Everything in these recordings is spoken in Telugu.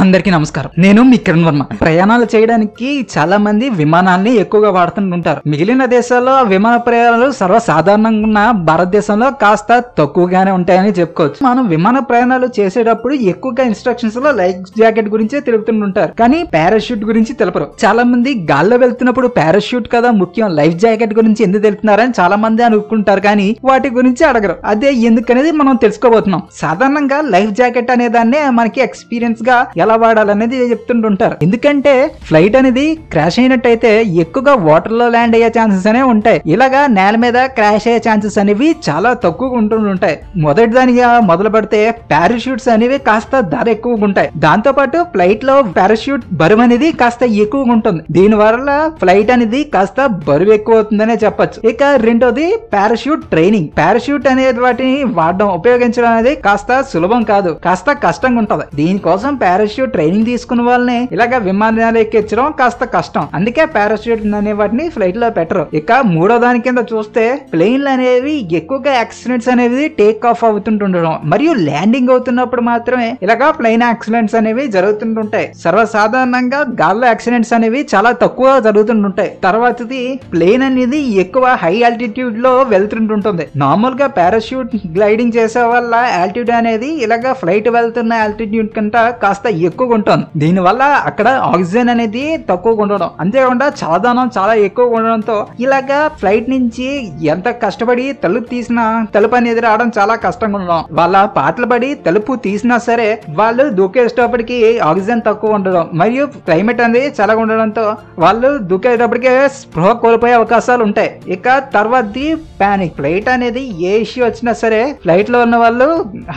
అందరికీ నమస్కారం నేను మీ కిరణ్ వర్మ ప్రయాణాలు చేయడానికి చాలా మంది విమానాన్ని ఎక్కువగా వాడుతుంటుంటారు మిగిలిన దేశాల్లో విమాన ప్రయాణాలు సర్వసాధారణంగా ఉన్న భారతదేశంలో కాస్త తక్కువగానే ఉంటాయని చెప్పుకోవచ్చు మనం విమాన ప్రయాణాలు చేసేటప్పుడు ఎక్కువగా ఇన్స్ట్రక్షన్స్ లో లైఫ్ జాకెట్ గురించి తెలుపుతుంటుంటారు కానీ పారాషూట్ గురించి తెలపరు చాలా మంది గాల్లో వెళ్తున్నప్పుడు పారాషూట్ కదా ముఖ్యం లైఫ్ జాకెట్ గురించి ఎందుకు తెలుపుతున్నారని చాలా మంది అనుకుంటారు కానీ వాటి గురించి అడగరు అదే ఎందుకనేది మనం తెలుసుకోబోతున్నాం సాధారణంగా లైఫ్ జాకెట్ అనే దాన్నే మనకి ఎక్స్పీరియన్స్ గా ఎలా వాడాలనేది చెప్తుంటుంటారు ఎందుకంటే ఫ్లైట్ అనేది క్రాష్ అయినట్టయితే ఎక్కువగా వాటర్ లో ల్యాండ్ అయ్యే ఛాన్సెస్ అనే ఉంటాయి ఇలాగా నేల మీద క్రాష్ అయ్యే ఛాన్సెస్ అనేవి చాలా తక్కువగా ఉంటుంటాయి మొదటి దానిగా మొదలు పెడితే పారాషూట్స్ అనేవి కాస్త ధర ఎక్కువగా ఉంటాయి దాంతో పాటు ఫ్లైట్ లో పారాషూట్ బరువు అనేది కాస్త ఎక్కువగా ఉంటుంది దీని వల్ల ఫ్లైట్ అనేది కాస్త బరువు ఎక్కువ అవుతుందనే చెప్పచ్చు ఇక రెండోది పారాషూట్ ట్రైనింగ్ పారాషూట్ అనే వాటిని వాడడం ఉపయోగించడం అనేది కాస్త సులభం కాదు కాస్త కష్టంగా ఉంటుంది దీనికోసం పారాషూట్ పారాషూట్ ట్రైనింగ్ తీసుకున్న వాళ్ళని ఇలాగ విమానాలు ఎక్కించడం కాస్త కష్టం అందుకే పారాషూట్ అనే వాటిని ఫ్లైట్ లో పెట్టరు ఇక మూడో దాని కింద చూస్తే ప్లెయిన్లు అనేవి ఎక్కువగా యాక్సిడెంట్స్ అనేవి టేక్ ఆఫ్ అవుతుంటుండడం మరియు ల్యాండింగ్ అవుతున్నప్పుడు మాత్రమే ఇలాగా ప్లెయిన్ యాక్సిడెంట్స్ అనేవి జరుగుతుంటుంటాయి సర్వసాధారణంగా గాల్లో యాక్సిడెంట్స్ అనేవి చాలా తక్కువ జరుగుతుంటుంటాయి తర్వాతది ప్లెయిన్ అనేది ఎక్కువ హై ఆల్టిట్యూడ్ లో వెళ్తుంటుంటుంది నార్మల్ గా పారాషూట్ గ్లైడింగ్ చేసే వల్ల ఆల్టిట్యూడ్ అనేది ఇలాగా ఫ్లైట్ వెళ్తున్న ఆల్టిట్యూడ్ కంటే కాస్త ఎక్కువగా ఉంటుంది దీనివల్ల అక్కడ ఆక్సిజన్ అనేది తక్కువగా ఉండడం అంతేకాకుండా చల్లదనం చాలా ఎక్కువగా ఉండడంతో ఇలాగా ఫ్లైట్ నుంచి ఎంత కష్టపడి తలుపు తీసినా తలుపు అనేది రావడం చాలా కష్టంగా ఉండడం వాళ్ళ పాటలు పడి తలుపు తీసినా సరే వాళ్ళు దూకేసేటప్పటికి ఆక్సిజన్ తక్కువ ఉండడం మరియు క్లైమేట్ అనేది చాలా ఉండడంతో వాళ్ళు దూకేటప్పటికే స్పృహ కోల్పోయే అవకాశాలు ఉంటాయి ఇక తర్వాతది ప్యానిక్ ఫ్లైట్ అనేది ఏ ఇష్యూ వచ్చినా సరే ఫ్లైట్ లో ఉన్న వాళ్ళు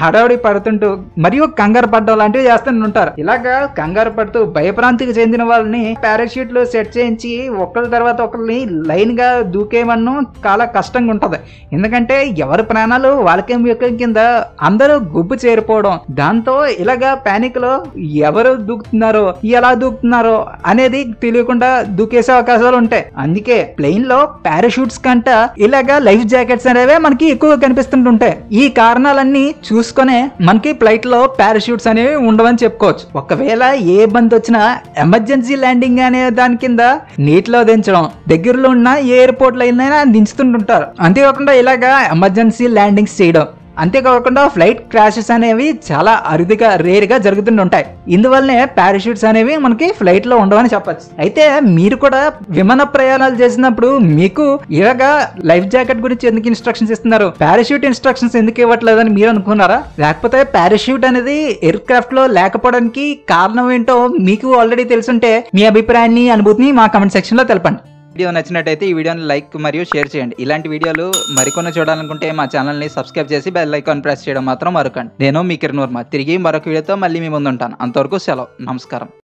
హడావుడి పడుతుంటూ మరియు కంగారు పడ్డం లాంటివి చేస్తూ ఉంటారు ఇలాగా కంగారు పడుతూ భయప్రాంతికి చెందిన వాళ్ళని పారాషూట్ లో సెట్ చేయించి ఒకళ్ళ తర్వాత ఒకరిని లైన్ గా దూకేయమన్ను చాలా కష్టంగా ఉంటది ఎందుకంటే ఎవరి ప్రాణాలు వాళ్ళకే ముఖ్యం కింద అందరూ గుబ్బు చేరిపోవడం దాంతో ఇలాగా పానిక్ లో ఎవరు దూకుతున్నారో ఎలా దూకుతున్నారో అనేది తెలియకుండా దూకేసే అవకాశాలు ఉంటాయి అందుకే ప్లెయిన్ లో పారాషూట్స్ కంట ఇలాగా లైఫ్ జాకెట్స్ అనేవే మనకి ఎక్కువగా కనిపిస్తుంటుంటాయి ఈ కారణాలన్నీ చూసుకునే మనకి ఫ్లైట్ లో పారాషూట్స్ అనేవి ఉండవని చెప్పుకోవచ్చు ఒకవేళ ఏ ఇబ్బంది వచ్చినా ఎమర్జెన్సీ ల్యాండింగ్ అనే దాని కింద నీటిలో దించడం దగ్గరలో ఉన్న ఏ ఎయిర్పోర్ట్లో అయినా దించుతుంటుంటారు అంతేకాకుండా ఇలాగా ఎమర్జెన్సీ ల్యాండింగ్స్ చేయడం అంతేకాకుండా ఫ్లైట్ క్రాషెస్ అనేవి చాలా అరుదుగా రేర్గా ఉంటాయి ఇందువల్లనే పారాషూట్స్ అనేవి మనకి ఫ్లైట్లో ఉండవని చెప్పచ్చు అయితే మీరు కూడా విమాన ప్రయాణాలు చేసినప్పుడు మీకు ఇలాగా లైఫ్ జాకెట్ గురించి ఎందుకు ఇన్స్ట్రక్షన్స్ ఇస్తున్నారు పారాషూట్ ఇన్స్ట్రక్షన్స్ ఎందుకు ఇవ్వట్లేదని మీరు అనుకున్నారా లేకపోతే పారాషూట్ అనేది ఎయిర్ క్రాఫ్ట్ లో లేకపోవడానికి కారణం ఏంటో మీకు ఆల్రెడీ తెలుసుంటే మీ అభిప్రాయాన్ని అనుభూతిని మా కమెంట్ సెక్షన్ లో తెలపండి వీడియో నచ్చినట్టయితే ఈ వీడియోని లైక్ మరియు షేర్ చేయండి ఇలాంటి వీడియోలు మరికొన్ని చూడాలనుకుంటే మా ఛానల్ని సబ్స్క్రైబ్ చేసి బెల్ ఐకాన్ ప్రెస్ చేయడం మాత్రం మరొకండి నేను మీ కిరణ్ వర్మ తిరిగి మరొక వీడియోతో మళ్ళీ మీ ముందు ఉంటాను అంతవరకు సెలవు నమస్కారం